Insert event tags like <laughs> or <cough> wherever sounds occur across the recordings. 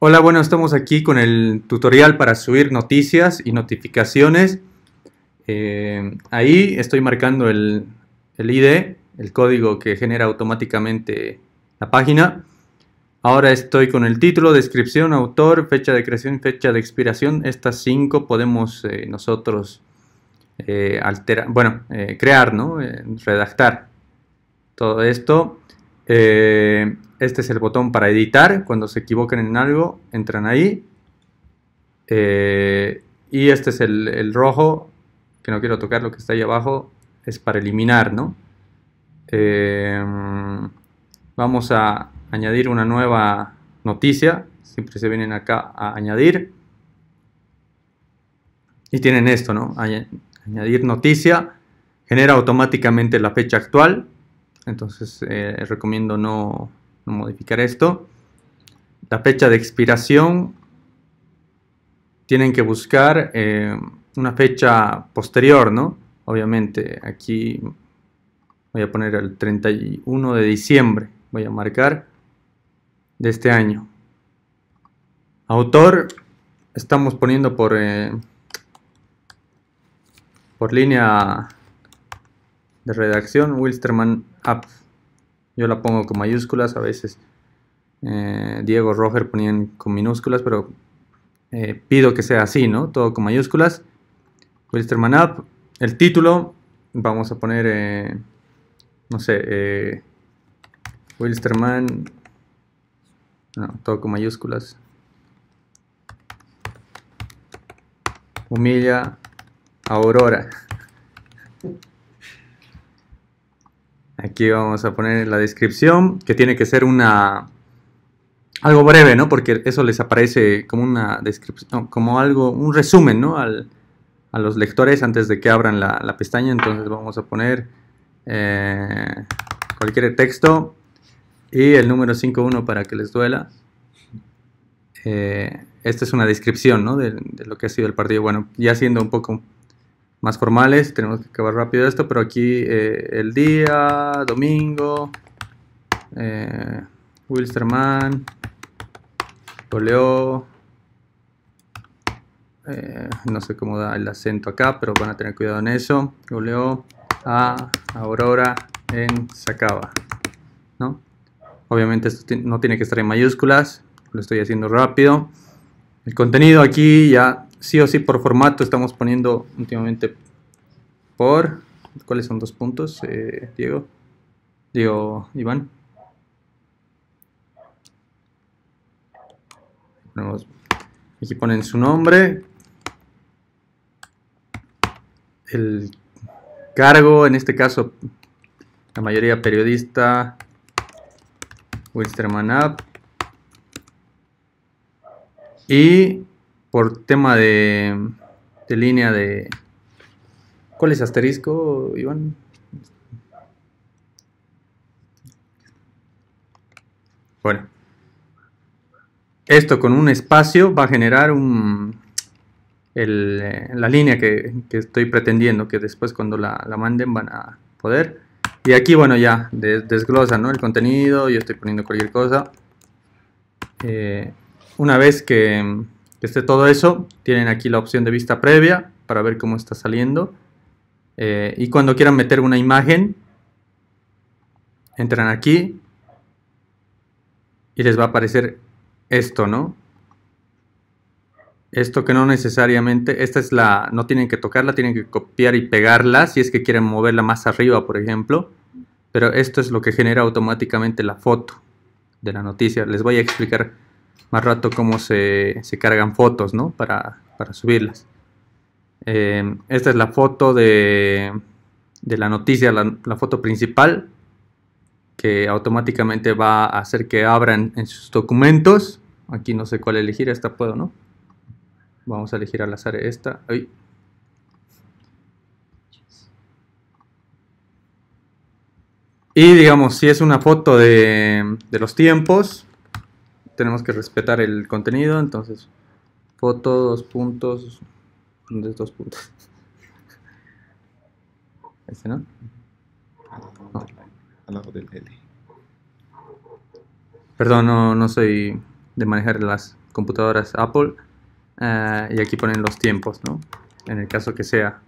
Hola, bueno, estamos aquí con el tutorial para subir noticias y notificaciones. Eh, ahí estoy marcando el, ID, el código que genera automáticamente la página. Ahora estoy con el título, descripción, autor, fecha de creación, fecha de expiración. Estas cinco podemos eh, nosotros eh, alterar, bueno, crear, redactar todo esto. Eh, este es el botón para editar. Cuando se equivoquen en algo, entran ahí. Eh, y este es el, rojo, que no quiero tocar lo que está ahí abajo, es para eliminar, eh, vamos a añadir una nueva noticia. Siempre se vienen acá a añadir. Y tienen esto, ¿no? Añadir noticia. Genera automáticamente la fecha actual entonces eh, recomiendo no, modificar esto. La fecha de expiración tienen que buscar eh, una fecha posterior, ¿no? Obviamente, aquí voy a poner el 31 de diciembre, voy a marcar de este año. Autor, estamos poniendo por, eh, por línea de redacción, Wilsterman App. Yo la pongo con mayúsculas, a veces eh, Diego, Roger ponían con minúsculas, pero eh, pido que sea así, ¿no? Todo con mayúsculas. Wilsterman App, el título, vamos a poner, eh, no sé, Wilsterman, no, todo con mayúsculas. Humilla Aurora. Aquí vamos a poner la descripción, que tiene que ser una algo breve, ¿no? Porque eso les aparece como una descripción, como algo, un resumen, ¿no? a los lectores antes de que abran la, pestaña. Entonces vamos a poner eh, cualquier texto y el número 51 para que les duela. Eh, esta es una descripción, De, de lo que ha sido el partido. Bueno, ya siendo un poco más formales, tenemos que acabar rápido esto, pero aquí eh, el día, domingo, eh, Wilsterman, Oleo, eh, no sé cómo da el acento acá, pero van a tener cuidado en eso, Oleo a Aurora en Sacaba, ¿no? Obviamente esto no tiene que estar en mayúsculas, lo estoy haciendo rápido. El contenido aquí ya sí o sí por formato estamos poniendo últimamente por... ¿Cuáles son dos puntos, eh, Diego? Diego? Iván. aquí ponen su nombre, el cargo, en este caso la mayoría periodista, Wilsterman App, y por tema de, línea de... ¿Cuál es asterisco, Iván? Bueno, esto con un espacio va a generar un, eh, la línea que, estoy pretendiendo, que después cuando la, manden van a poder. Y aquí, bueno, ya desglosa ¿no? el contenido, yo estoy poniendo cualquier cosa. Eh, una vez que, que esté todo eso. Tienen aquí la opción de vista previa para ver cómo está saliendo. Eh, y cuando quieran meter una imagen, entran aquí y les va a aparecer esto, ¿no? Esto que no necesariamente, esta es la, no tienen que tocarla, tienen que copiar y pegarla si es que quieren moverla más arriba, por ejemplo. Pero esto es lo que genera automáticamente la foto de la noticia. Les voy a explicar más rato cómo se, cargan fotos, ¿no? Para, subirlas. Eh, esta es la foto de, la noticia, la, foto principal, que automáticamente va a hacer que abran en sus documentos. Aquí no sé cuál elegir, esta puedo, ¿no? Vamos a elegir al azar esta. Y digamos, si es una foto de, de los tiempos, tenemos que respetar el contenido, entonces foto, dos puntos, dos puntos. <laughs> Este, ¿no? Al lado del L. Perdón, no, no soy de manejar las computadoras Apple. Eh, y aquí ponen los tiempos, ¿no? En el caso que sea.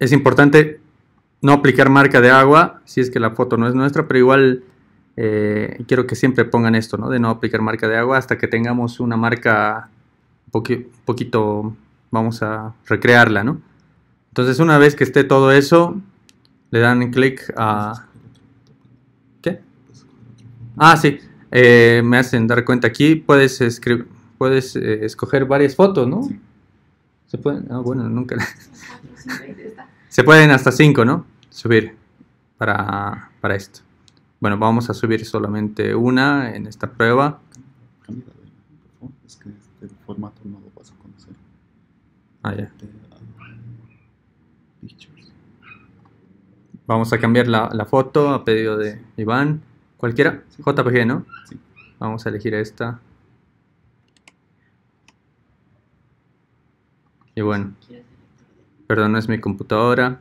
Es importante no aplicar marca de agua si es que la foto no es nuestra, pero igual eh, quiero que siempre pongan esto, ¿no? De no aplicar marca de agua hasta que tengamos una marca un poquito, vamos a recrearla, ¿no? Entonces una vez que esté todo eso, le dan clic a... ¿Qué? Ah, sí. Eh, me hacen dar cuenta aquí, puedes, escribir, puedes eh, escoger varias fotos, ¿no? Se pueden... Ah, bueno, nunca... Ah, pues se pueden hasta 5, ¿no? Subir para, para esto. Bueno, vamos a subir solamente una en esta prueba. Vamos a cambiar la, la foto a pedido de Iván. Cualquiera, JPG, ¿no? Sí. Vamos a elegir esta. Y bueno perdón, no es mi computadora.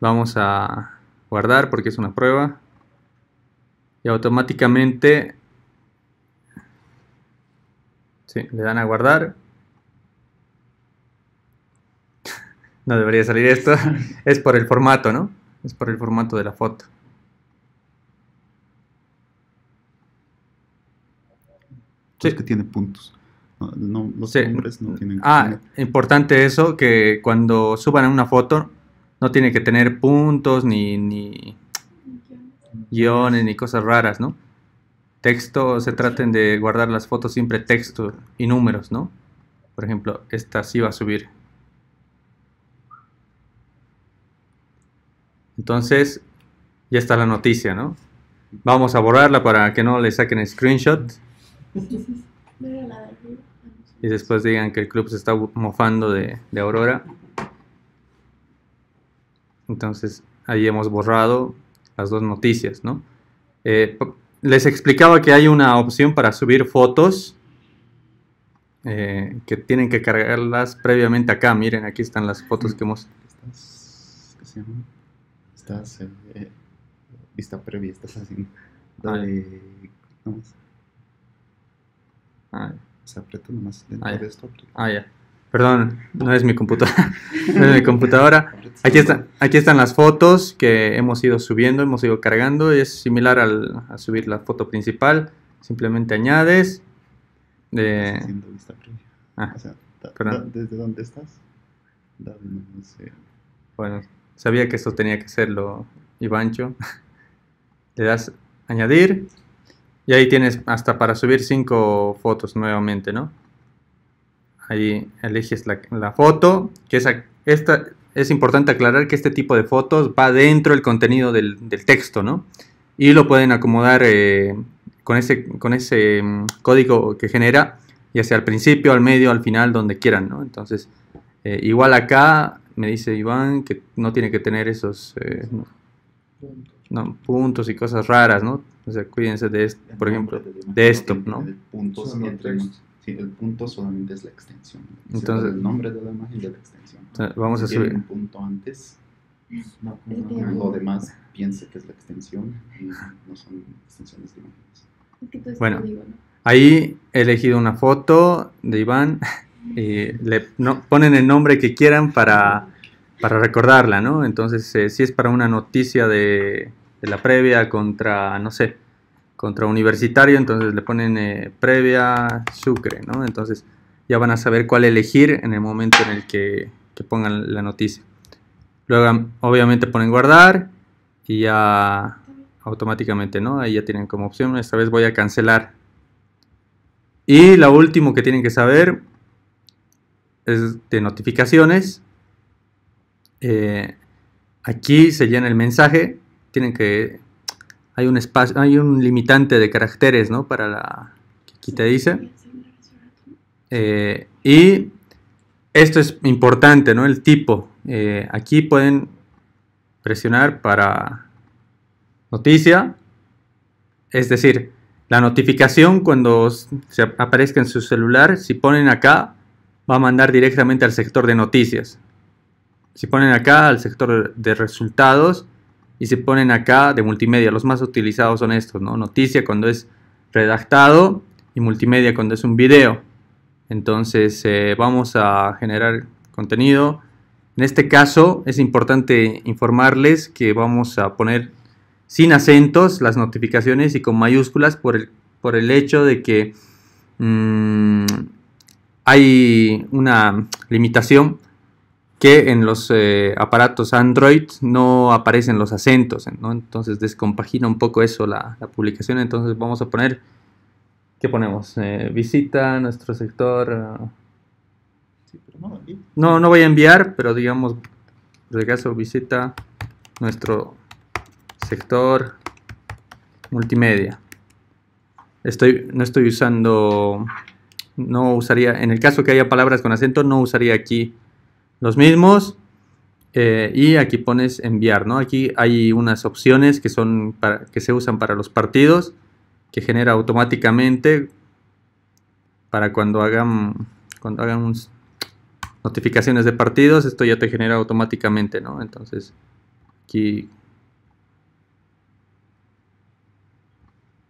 Vamos a guardar porque es una prueba. Y automáticamente sí, le dan a guardar. <laughs> no debería salir esto. <laughs> es por el formato, ¿no? Es por el formato de la foto. Sí. Es que tiene puntos. No, los no tienen Ah, importante eso, que cuando suban una foto no tiene que tener puntos ni, ni guiones ni cosas raras, ¿no? Texto, se traten de guardar las fotos siempre texto y números, ¿no? Por ejemplo, esta sí va a subir. Entonces, ya está la noticia, ¿no? Vamos a borrarla para que no le saquen screenshot. <laughs> y después digan que el club se está mofando de, Aurora. Entonces ahí hemos borrado las dos noticias, ¿no? Eh, les explicaba que hay una opción para subir fotos eh, que tienen que cargarlas previamente acá. Miren, aquí están las fotos que hemos. Estás, ¿qué se llama? Estás en eh, vista previa, estás haciendo. Ah. Dale. Vamos. Se nomás ah, ah, ya. Perdón, no es mi computadora. <laughs> no es mi computadora. Aquí, aquí están las fotos que hemos ido subiendo, hemos ido cargando. Es similar al, a subir la foto principal. Simplemente añades. Ah, ¿Desde dónde estás? Bueno, sabía que esto tenía que serlo, Ivancho. <laughs> Le das añadir. Y ahí tienes hasta para subir cinco fotos nuevamente, ¿no? Ahí eliges la, foto, que es, esta, es importante aclarar que este tipo de fotos va dentro del contenido del, texto, ¿no? Y lo pueden acomodar eh, con, ese, con ese mm, código que genera, ya sea al principio, al medio, al final, donde quieran, ¿no? Entonces, eh, igual acá me dice Iván que no tiene que tener esos eh, puntos y cosas raras, ¿no? O sea, cuídense de esto, por ejemplo, de esto, ¿no? El punto, sí, el punto solamente es la extensión. Entonces, el nombre de la imagen de la extensión. Vamos a subir. un punto antes, no, lo demás piense que es la extensión no son extensiones de imágenes. Bueno, ahí he elegido una foto de Iván <laughs> y le ponen el nombre que quieran para, para recordarla, ¿no? Entonces, eh, si es para una noticia de de la previa contra, no sé, contra universitario, entonces le ponen eh, previa Sucre, ¿no? Entonces ya van a saber cuál elegir en el momento en el que, pongan la noticia. Luego, obviamente ponen guardar y ya automáticamente, ¿no? Ahí ya tienen como opción, esta vez voy a cancelar. Y lo último que tienen que saber es de notificaciones. Eh, aquí se llena el mensaje tienen que hay un espacio, hay un limitante de caracteres, ¿no? Para la que te dice. Eh, y esto es importante, ¿no? El tipo. Eh, aquí pueden presionar para noticia, es decir, la notificación cuando se aparezca en su celular, si ponen acá, va a mandar directamente al sector de noticias. Si ponen acá al sector de resultados, y se ponen acá de multimedia. Los más utilizados son estos, ¿no? Noticia cuando es redactado y multimedia cuando es un video. Entonces eh, vamos a generar contenido. En este caso es importante informarles que vamos a poner sin acentos las notificaciones y con mayúsculas por el, por el hecho de que mm, hay una limitación que en los eh, aparatos Android no aparecen los acentos, Entonces descompagina un poco eso la, publicación, entonces vamos a poner, ¿qué ponemos? Eh, visita nuestro sector... Ah. no, no, voy a enviar, pero digamos, de caso visita nuestro sector multimedia. Estoy, no estoy usando, no usaría, en el caso que haya palabras con acento, no usaría aquí los mismos. Eh, y aquí pones enviar, ¿no? Aquí hay unas opciones que, son para, que se usan para los partidos, que genera automáticamente para cuando hagan, cuando hagan notificaciones de partidos, esto ya te genera automáticamente, ¿no? Entonces, aquí...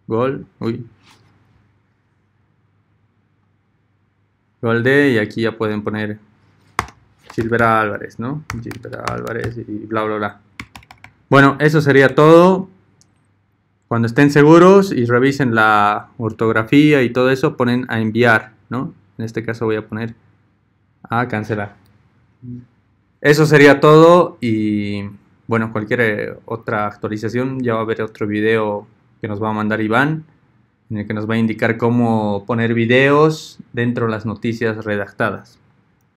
Gol, uy. Gol de, y aquí ya pueden poner Silvera Álvarez, ¿no? Silvera Álvarez y bla, bla, bla. Bueno, eso sería todo. Cuando estén seguros y revisen la ortografía y todo eso, ponen a enviar, ¿no? En este caso voy a poner a cancelar. Eso sería todo y bueno, cualquier eh, otra actualización ya va a haber otro video que nos va a mandar Iván en el que nos va a indicar cómo poner videos dentro de las noticias redactadas.